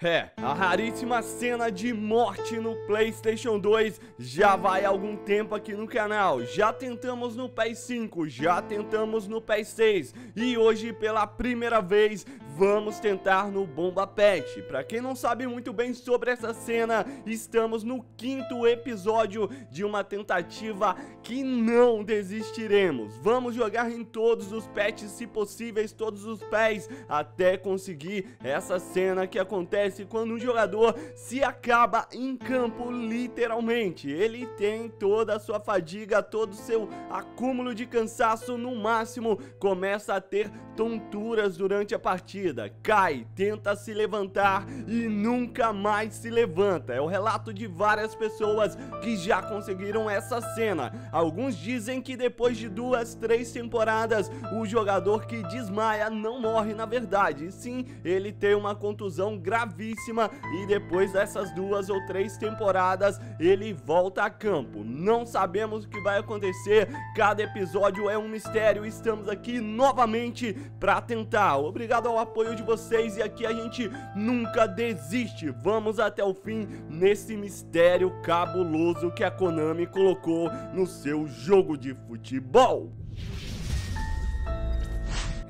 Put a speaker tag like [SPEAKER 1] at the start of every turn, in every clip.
[SPEAKER 1] É, a raríssima cena de morte no PlayStation 2 já vai algum tempo aqui no canal. Já tentamos no PS5, já tentamos no PS6 e hoje pela primeira vez vamos tentar no Bomba Pet. Pra quem não sabe muito bem sobre essa cena, estamos no quinto episódio de uma tentativa que não desistiremos. Vamos jogar em todos os pets, se possíveis, todos os pés, até conseguir essa cena que acontece quando um jogador se acaba em campo, literalmente. Ele tem toda a sua fadiga, todo o seu acúmulo de cansaço, no máximo começa a ter tonturas durante a partida vida, cai, tenta se levantar e nunca mais se levanta. É o relato de várias pessoas que já conseguiram essa cena. Alguns dizem que depois de duas, três temporadas, o jogador que desmaia não morre na verdade. Sim, ele tem uma contusão gravíssima e depois dessas duas ou três temporadas ele volta a campo. Não sabemos o que vai acontecer, cada episódio é um mistério. Estamos aqui novamente para tentar. Obrigado ao apoio apoio de vocês e aqui a gente nunca desiste. Vamos até o fim nesse mistério cabuloso que a Konami colocou no seu jogo de futebol.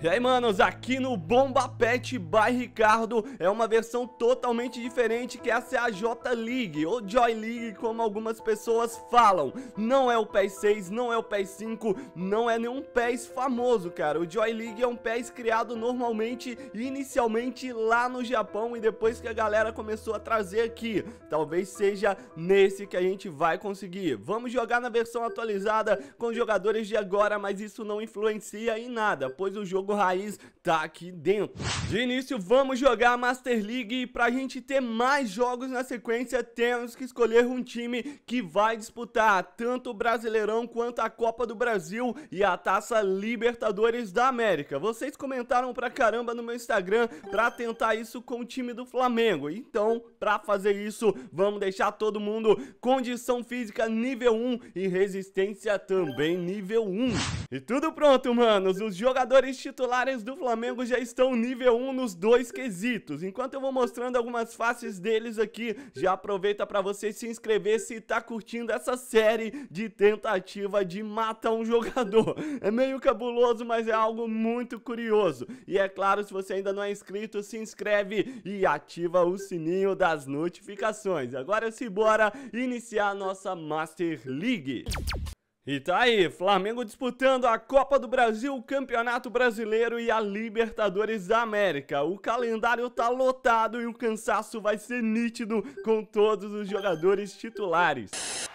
[SPEAKER 1] E aí, manos, aqui no Bomba Pet by Ricardo é uma versão totalmente diferente que essa é a J League, ou Joy League, como algumas pessoas falam. Não é o PES 6, não é o PES 5, não é nenhum PES famoso, cara. O Joy League é um PES criado normalmente, inicialmente lá no Japão e depois que a galera começou a trazer aqui. Talvez seja nesse que a gente vai conseguir. Vamos jogar na versão atualizada com jogadores de agora, mas isso não influencia em nada, pois o jogo jogo raiz tá aqui dentro. De início, vamos jogar Master League e pra gente ter mais jogos na sequência, temos que escolher um time que vai disputar tanto o Brasileirão quanto a Copa do Brasil e a Taça Libertadores da América. Vocês comentaram pra caramba no meu Instagram pra tentar isso com o time do Flamengo. Então, pra fazer isso, vamos deixar todo mundo condição física nível 1 e resistência também nível 1. E tudo pronto, manos. Os jogadores titulares titulares do Flamengo já estão nível 1 nos dois quesitos. Enquanto eu vou mostrando algumas faces deles aqui, já aproveita para você se inscrever se tá curtindo essa série de tentativa de matar um jogador. É meio cabuloso, mas é algo muito curioso. E é claro, se você ainda não é inscrito, se inscreve e ativa o sininho das notificações. Agora se bora iniciar a nossa Master League. E tá aí, Flamengo disputando a Copa do Brasil, o Campeonato Brasileiro e a Libertadores da América. O calendário tá lotado e o cansaço vai ser nítido com todos os jogadores titulares.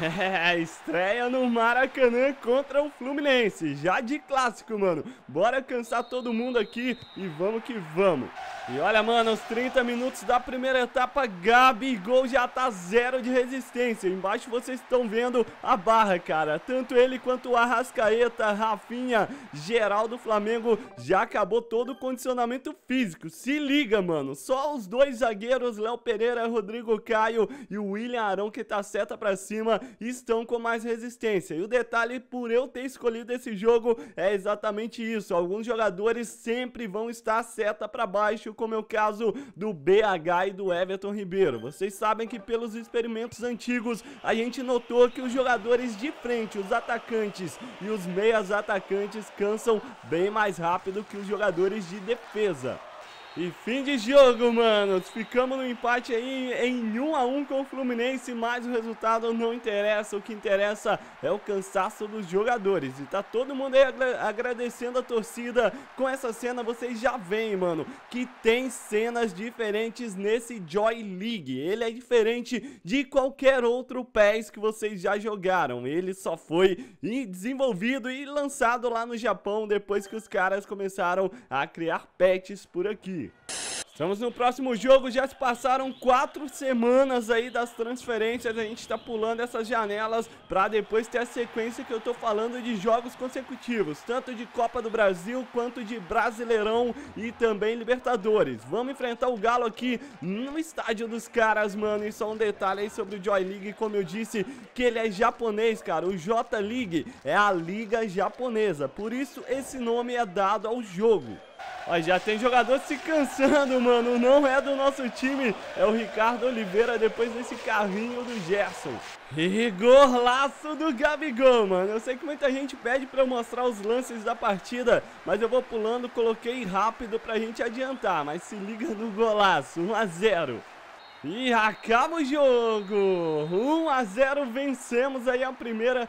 [SPEAKER 1] É, estreia no Maracanã contra o Fluminense, já de clássico, mano. Bora cansar todo mundo aqui e vamos que vamos. E olha, mano, os 30 minutos da primeira etapa, Gabigol já tá zero de resistência. Embaixo vocês estão vendo a barra, cara. Tanto ele quanto o Arrascaeta, Rafinha, geral do Flamengo, já acabou todo o condicionamento físico. Se liga, mano, só os dois zagueiros, Léo Pereira, Rodrigo Caio e o William Arão que tá seta pra cima estão com mais resistência. E o detalhe por eu ter escolhido esse jogo é exatamente isso. Alguns jogadores sempre vão estar seta para baixo, como é o caso do BH e do Everton Ribeiro. Vocês sabem que pelos experimentos antigos a gente notou que os jogadores de frente, os atacantes e os meias atacantes cansam bem mais rápido que os jogadores de defesa. E fim de jogo, manos. Ficamos no empate aí em 1 a 1 com o Fluminense, mas o resultado não interessa. O que interessa é o cansaço dos jogadores. E tá todo mundo aí agradecendo a torcida com essa cena. Vocês já veem, mano, que tem cenas diferentes nesse Joy League. Ele é diferente de qualquer outro PES que vocês já jogaram. Ele só foi desenvolvido e lançado lá no Japão depois que os caras começaram a criar pets por aqui dele. Estamos no próximo jogo, já se passaram quatro semanas aí das transferências, a gente está pulando essas janelas para depois ter a sequência que eu estou falando de jogos consecutivos, tanto de Copa do Brasil quanto de Brasileirão e também Libertadores. Vamos enfrentar o Galo aqui no estádio dos caras, mano, e só um detalhe aí sobre o Joy League, como eu disse, que ele é japonês, cara, o J League é a liga japonesa, por isso esse nome é dado ao jogo. Ó, já tem jogador se cansando, mano. Não é do nosso time. É o Ricardo Oliveira depois desse carrinho do Gerson. E golaço do Gabigol, mano. Eu sei que muita gente pede para eu mostrar os lances da partida, mas eu vou pulando, coloquei rápido pra gente adiantar. Mas se liga no golaço, 1 a 0. E acaba o jogo. 1 a 0 vencemos aí a primeira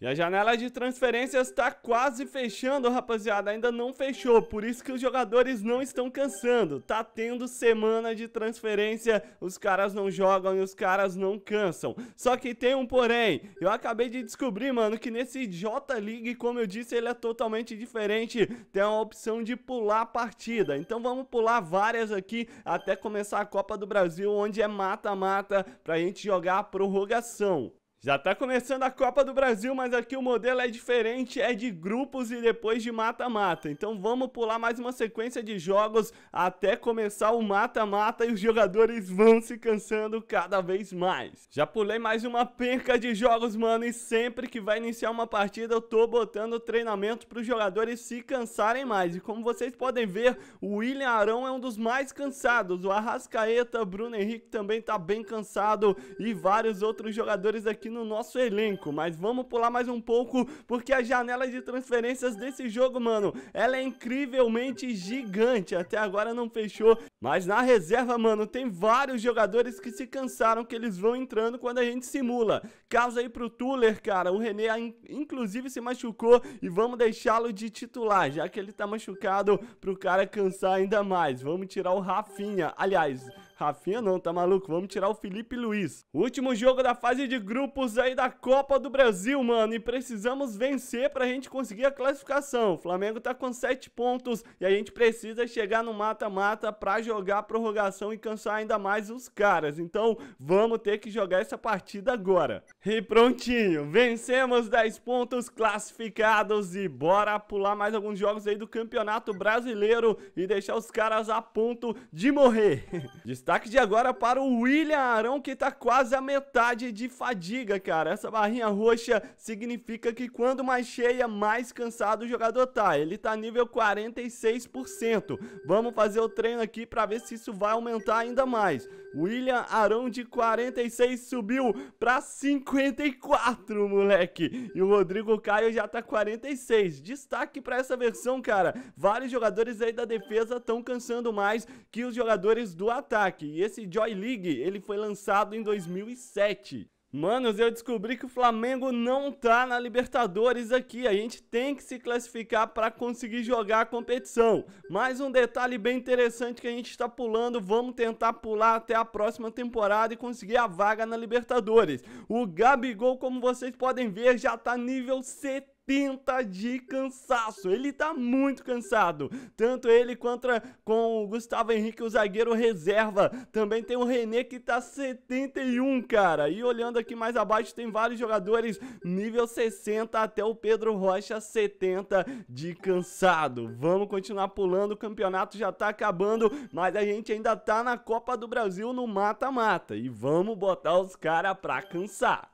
[SPEAKER 1] e a janela de transferências está quase fechando, rapaziada. Ainda não fechou, por isso que os jogadores não estão cansando. Tá tendo semana de transferência, os caras não jogam e os caras não cansam. Só que tem um porém. Eu acabei de descobrir, mano, que nesse J-League, como eu disse, ele é totalmente diferente. Tem a opção de pular a partida. Então vamos pular várias aqui até começar a Copa do Brasil, onde é mata-mata pra gente jogar a prorrogação. Já tá começando a Copa do Brasil, mas aqui o modelo é diferente, é de grupos e depois de mata-mata. Então vamos pular mais uma sequência de jogos até começar o mata-mata e os jogadores vão se cansando cada vez mais. Já pulei mais uma perca de jogos, mano, e sempre que vai iniciar uma partida eu tô botando treinamento para os jogadores se cansarem mais. E como vocês podem ver, o William Arão é um dos mais cansados, o Arrascaeta, Bruno Henrique também tá bem cansado e vários outros jogadores aqui no nosso elenco. Mas vamos pular mais um pouco, porque a janela de transferências desse jogo, mano, ela é incrivelmente gigante. Até agora não fechou. Mas na reserva, mano, tem vários jogadores que se cansaram, que eles vão entrando quando a gente simula. Caso aí pro Tuller, cara, o René inclusive se machucou e vamos deixá-lo de titular, já que ele tá machucado pro cara cansar ainda mais. Vamos tirar o Rafinha. Aliás, Rafinha não, tá maluco? Vamos tirar o Felipe Luiz. Último jogo da fase de grupos aí da Copa do Brasil, mano. E precisamos vencer pra gente conseguir a classificação. O Flamengo tá com 7 pontos e a gente precisa chegar no mata-mata pra jogar a prorrogação e cansar ainda mais os caras. Então vamos ter que jogar essa partida agora. E prontinho, vencemos 10 pontos classificados e bora pular mais alguns jogos aí do Campeonato Brasileiro e deixar os caras a ponto de morrer. Destaque de agora para o William Arão, que está quase a metade de fadiga, cara. Essa barrinha roxa significa que quando mais cheia, mais cansado o jogador tá. Ele tá nível 46%. Vamos fazer o treino aqui para ver se isso vai aumentar ainda mais. William Arão de 46 subiu para 54, moleque. E o Rodrigo Caio já tá 46. Destaque para essa versão, cara. Vários jogadores aí da defesa estão cansando mais que os jogadores do ataque. E esse Joy League, ele foi lançado em 2007. Manos, eu descobri que o Flamengo não tá na Libertadores aqui. A gente tem que se classificar para conseguir jogar a competição. Mais um detalhe bem interessante que a gente está pulando. Vamos tentar pular até a próxima temporada e conseguir a vaga na Libertadores. O Gabigol, como vocês podem ver, já tá nível 70 pinta de cansaço. Ele tá muito cansado. Tanto ele contra com o Gustavo Henrique, o zagueiro reserva. Também tem o René que tá 71, cara. E olhando aqui mais abaixo, tem vários jogadores nível 60 até o Pedro Rocha 70 de cansado. Vamos continuar pulando, o campeonato já tá acabando, mas a gente ainda tá na Copa do Brasil no mata-mata e vamos botar os caras pra cansar.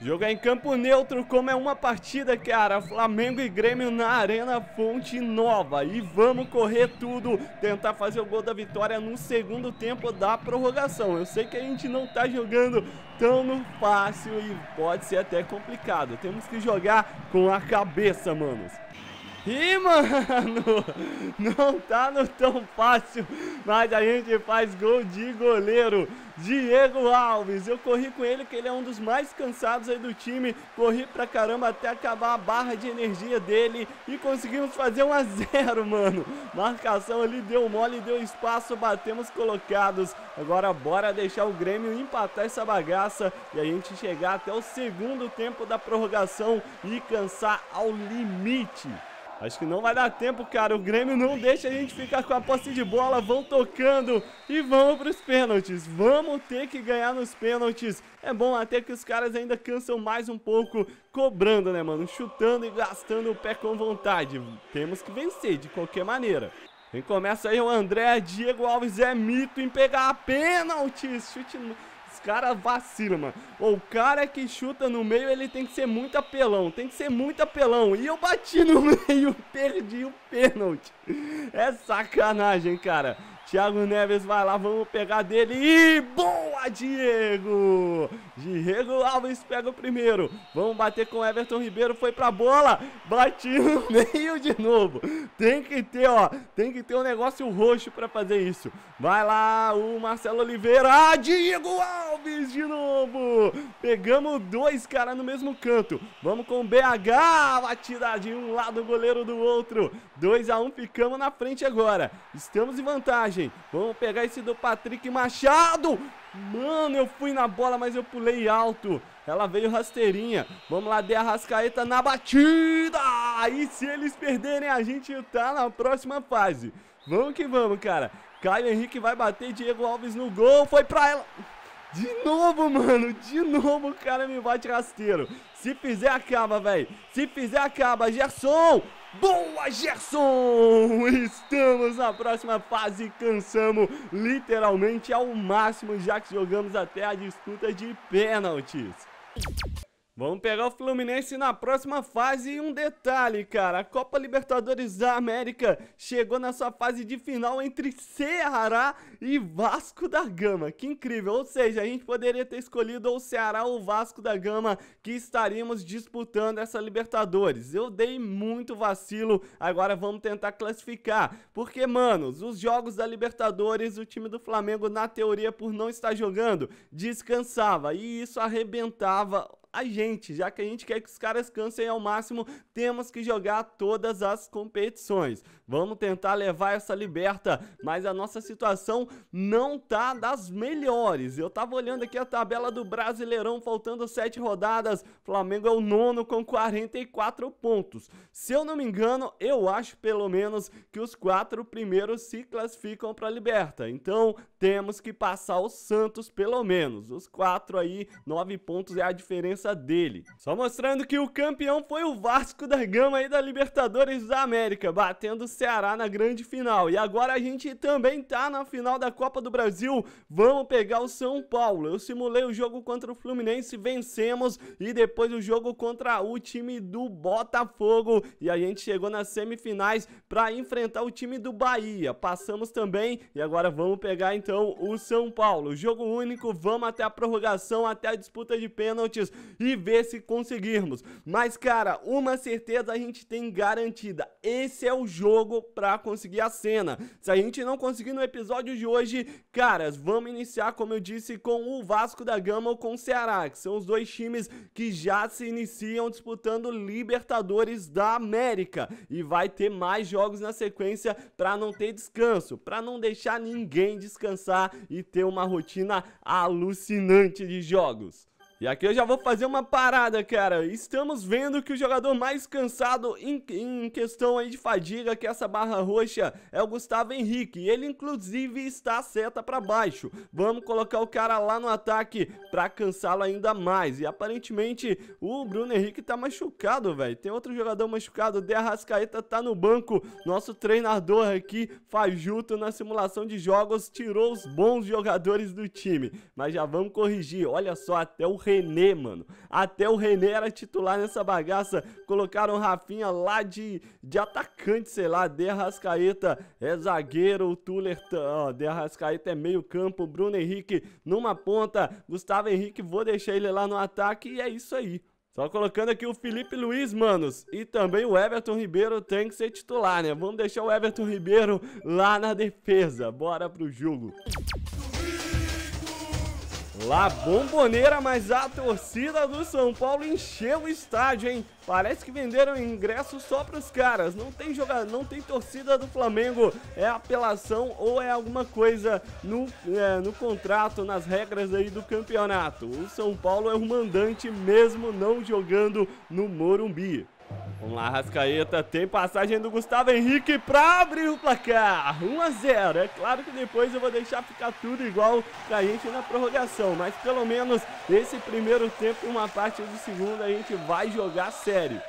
[SPEAKER 1] Jogar em campo neutro como é uma partida que é cara, Flamengo e Grêmio na Arena Fonte Nova. E vamos correr tudo, tentar fazer o gol da vitória no segundo tempo da prorrogação. Eu sei que a gente não tá jogando tão no fácil e pode ser até complicado. Temos que jogar com a cabeça, manos. E, mano, não tá no tão fácil, mas a gente faz gol de goleiro. Diego Alves, eu corri com ele que ele é um dos mais cansados aí do time, corri pra caramba até acabar a barra de energia dele e conseguimos fazer um a zero, mano. Marcação ali deu mole, deu espaço, batemos colocados. Agora bora deixar o Grêmio empatar essa bagaça e a gente chegar até o segundo tempo da prorrogação e cansar ao limite. Acho que não vai dar tempo, cara. O Grêmio não deixa a gente ficar com a posse de bola. Vão tocando e vão para os pênaltis. Vamos ter que ganhar nos pênaltis. É bom até que os caras ainda cansam mais um pouco cobrando, né, mano? Chutando e gastando o pé com vontade. Temos que vencer de qualquer maneira. Quem começa aí o André, Diego Alves é mito em pegar pênaltis. Chute no os caras vacilam, mano. O cara que chuta no meio, ele tem que ser muito apelão. Tem que ser muito apelão. E eu bati no meio, perdi o pênalti. É sacanagem, cara. Thiago Neves vai lá, vamos pegar dele. E boa, Diego! Diego Alves pega o primeiro. Vamos bater com Everton Ribeiro. Foi pra bola. Bati no meio de novo. Tem que ter, ó. Tem que ter um negócio roxo pra fazer isso. Vai lá o Marcelo Oliveira. Ah, Diego Alves de novo. Pegamos dois caras no mesmo canto. Vamos com o BH. Batida de um lado, goleiro do outro. 2 a 1 um, ficamos na frente agora. Estamos em vantagem. Vamos pegar esse do Patrick Machado. Mano, eu fui na bola, mas eu pulei alto. Ela veio rasteirinha. Vamos lá, de Arrascaeta na batida. E se eles perderem, a gente tá na próxima fase. Vamos que vamos, cara. Caio Henrique vai bater, Diego Alves no gol. Foi pra ela. De novo, mano, de novo o cara me bate rasteiro. Se fizer, acaba, velho. Se fizer, acaba. Gerson! Boa, Gerson! Estamos na próxima fase, cansamos literalmente ao máximo, já que jogamos até a disputa de pênaltis. Vamos pegar o Fluminense na próxima fase e um detalhe, cara. A Copa Libertadores da América chegou na sua fase de final entre Ceará e Vasco da Gama. Que incrível. Ou seja, a gente poderia ter escolhido ou Ceará ou Vasco da Gama que estaríamos disputando essa Libertadores. Eu dei muito vacilo. Agora vamos tentar classificar. Porque, manos, os jogos da Libertadores, o time do Flamengo, na teoria, por não estar jogando, descansava. E isso arrebentava a gente, já que a gente quer que os caras cansem ao máximo, temos que jogar todas as competições. Vamos tentar levar essa liberta, mas a nossa situação não tá das melhores. Eu tava olhando aqui a tabela do Brasileirão, faltando sete rodadas. Flamengo é o nono com 44 pontos. Se eu não me engano, eu acho pelo menos que os quatro primeiros se classificam para a liberta. Então temos que passar o Santos pelo menos. Os quatro aí, nove pontos é a diferença dele. Só mostrando que o campeão foi o Vasco da Gama aí da Libertadores da América, batendo Ceará na grande final. E agora a gente também tá na final da Copa do Brasil. Vamos pegar o São Paulo. Eu simulei o jogo contra o Fluminense, vencemos e depois o jogo contra o time do Botafogo e a gente chegou nas semifinais para enfrentar o time do Bahia. Passamos também e agora vamos pegar então o São Paulo. Jogo único, vamos até a prorrogação, até a disputa de pênaltis e ver se conseguirmos. Mas cara, uma certeza a gente tem garantida. Esse é o jogo jogo pra conseguir a cena. Se a gente não conseguir no episódio de hoje, caras, vamos iniciar, como eu disse, com o Vasco da Gama ou com o Ceará, que são os dois times que já se iniciam disputando Libertadores da América. E vai ter mais jogos na sequência para não ter descanso, para não deixar ninguém descansar e ter uma rotina alucinante de jogos. E aqui eu já vou fazer uma parada, cara. Estamos vendo que o jogador mais cansado em, em, questão aí de fadiga, que é essa barra roxa, é o Gustavo Henrique. Ele, inclusive, está seta para baixo. Vamos colocar o cara lá no ataque para cansá-lo ainda mais. E, aparentemente, o Bruno Henrique tá machucado, velho. Tem outro jogador machucado. O De Arrascaeta tá no banco. Nosso treinador aqui, Fajuto, na simulação de jogos, tirou os bons jogadores do time. Mas já vamos corrigir. Olha só, até o René, mano. Até o René era titular nessa bagaça. Colocaram Rafinha lá de, de atacante, sei lá. Derrascaeta é zagueiro. O Tuller, ó, Derrascaeta é meio campo. Bruno Henrique numa ponta. Gustavo Henrique, vou deixar ele lá no ataque. E é isso aí. Só colocando aqui o Felipe Luiz, manos. E também o Everton Ribeiro tem que ser titular, né? Vamos deixar o Everton Ribeiro lá na defesa. Bora pro jogo. Lá bomboneira, mas a torcida do São Paulo encheu o estádio, hein? Parece que venderam ingressos só para os caras. Não tem jogar, não tem torcida do Flamengo. É apelação ou é alguma coisa no, é, no contrato, nas regras aí do campeonato. O São Paulo é o um mandante mesmo não jogando no Morumbi. Vamos lá, Rascaeta. Tem passagem do Gustavo Henrique pra abrir o placar. 1 a 0. É claro que depois eu vou deixar ficar tudo igual pra gente na prorrogação. Mas pelo menos esse primeiro tempo e uma parte do segundo a gente vai jogar sério.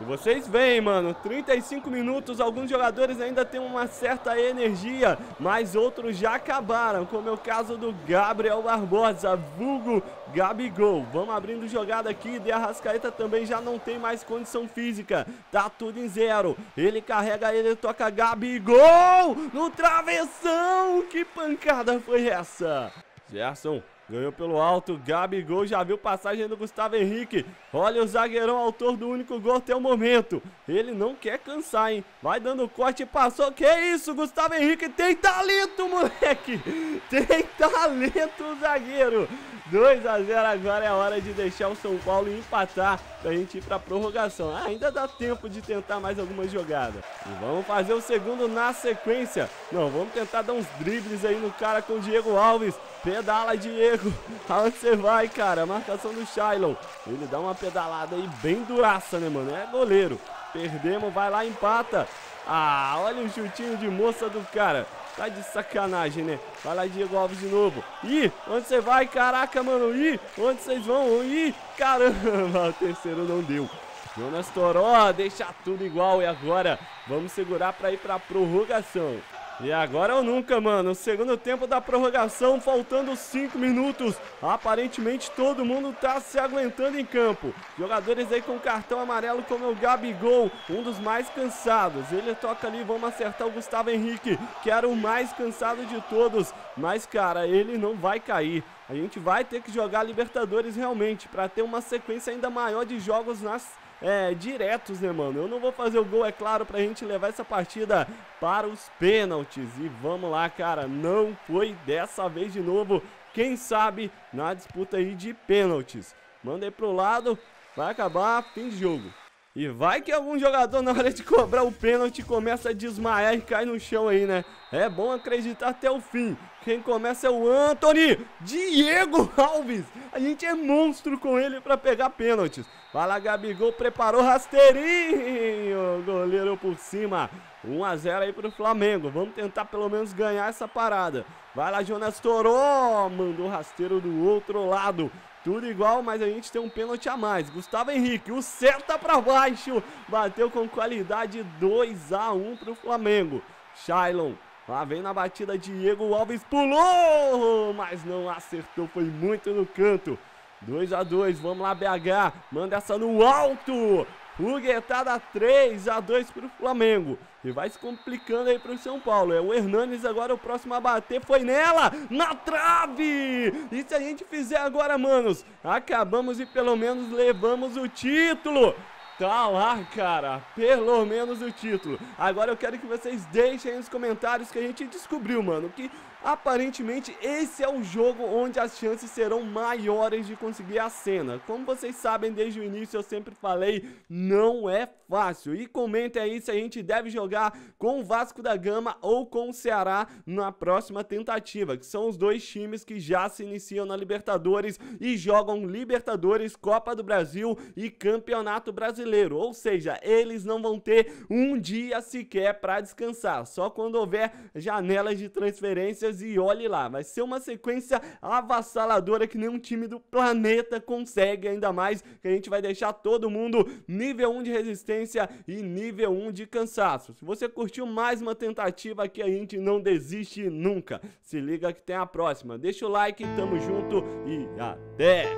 [SPEAKER 1] E vocês veem, mano, 35 minutos, alguns jogadores ainda têm uma certa energia, mas outros já acabaram, como é o caso do Gabriel Barbosa, vulgo Gabigol. Vamos abrindo jogada aqui, de Arrascaeta também já não tem mais condição física, tá tudo em zero. Ele carrega, ele toca Gabigol no travessão, que pancada foi essa? Gerson Ganhou pelo alto, Gabigol já viu passagem do Gustavo Henrique. Olha o zagueirão, autor do único gol até o momento. Ele não quer cansar, hein? Vai dando corte, passou. Que isso, Gustavo Henrique tem talento, moleque! Tem talento o zagueiro. 2 a 0 agora é hora de deixar o São Paulo empatar pra gente ir pra prorrogação. Ah, ainda dá tempo de tentar mais algumas jogadas. E vamos fazer o segundo na sequência. Não, vamos tentar dar uns dribles aí no cara com o Diego Alves. Pedala, Diego. Aonde você vai, cara? A marcação do Shailon. Ele dá uma pedalada aí bem duraça, né, mano? É goleiro. Perdemos, vai lá, empata. Ah, olha o chutinho de moça do cara. Tá de sacanagem, né? Vai lá, Diego Alves de novo. Ih, onde você vai? Caraca, mano. Ih, onde vocês vão? Ih, caramba. O terceiro não deu. Jonas Toró, deixa tudo igual. E agora, vamos segurar pra ir pra prorrogação. E agora ou nunca, mano. Segundo tempo da prorrogação, faltando 5 minutos. Aparentemente todo mundo tá se aguentando em campo. Jogadores aí com cartão amarelo, como o Gabigol, um dos mais cansados. Ele toca ali, vamos acertar o Gustavo Henrique, que era o mais cansado de todos. Mas, cara, ele não vai cair. A gente vai ter que jogar Libertadores realmente para ter uma sequência ainda maior de jogos nas é, diretos, né, mano? Eu não vou fazer o gol, é claro, pra gente levar essa partida para os pênaltis. E vamos lá, cara, não foi dessa vez de novo, quem sabe, na disputa aí de pênaltis. Mandei pro lado, vai acabar, fim de jogo. E vai que algum jogador na hora de cobrar o pênalti começa a desmaiar e cai no chão aí, né? É bom acreditar até o fim. Quem começa é o Anthony Diego Alves. A gente é monstro com ele para pegar pênaltis. Vai lá, Gabigol, preparou rasteirinho. Goleiro por cima. 1 a 0 aí pro Flamengo. Vamos tentar pelo menos ganhar essa parada. Vai lá, Jonas Toró. Mandou rasteiro do outro lado. Tudo igual, mas a gente tem um pênalti a mais. Gustavo Henrique, o seta para baixo. Bateu com qualidade 2 x 1 para o Flamengo. Shailon, lá vem na batida Diego Alves, pulou, mas não acertou, foi muito no canto. 2 x 2 vamos lá BH, manda essa no alto. Huguetada 3 x 2 para o Flamengo. E vai se complicando aí para o São Paulo. É o Hernanes agora, o próximo a bater foi nela, na trave! E se a gente fizer agora, manos, acabamos e pelo menos levamos o título. Tá lá, cara, pelo menos o título. Agora eu quero que vocês deixem nos comentários que a gente descobriu, mano, que Aparentemente, esse é o jogo onde as chances serão maiores de conseguir a cena. Como vocês sabem, desde o início eu sempre falei, não é fácil. E comente aí se a gente deve jogar com o Vasco da Gama ou com o Ceará na próxima tentativa, que são os dois times que já se iniciam na Libertadores e jogam Libertadores, Copa do Brasil e Campeonato Brasileiro. Ou seja, eles não vão ter um dia sequer para descansar, só quando houver janelas de transferência e olhe lá, vai ser uma sequência avassaladora que nenhum time do planeta consegue, ainda mais que a gente vai deixar todo mundo nível 1 de resistência e nível 1 de cansaço. Se você curtiu mais uma tentativa aqui, a gente não desiste nunca. Se liga que tem a próxima. Deixa o like, tamo junto e até!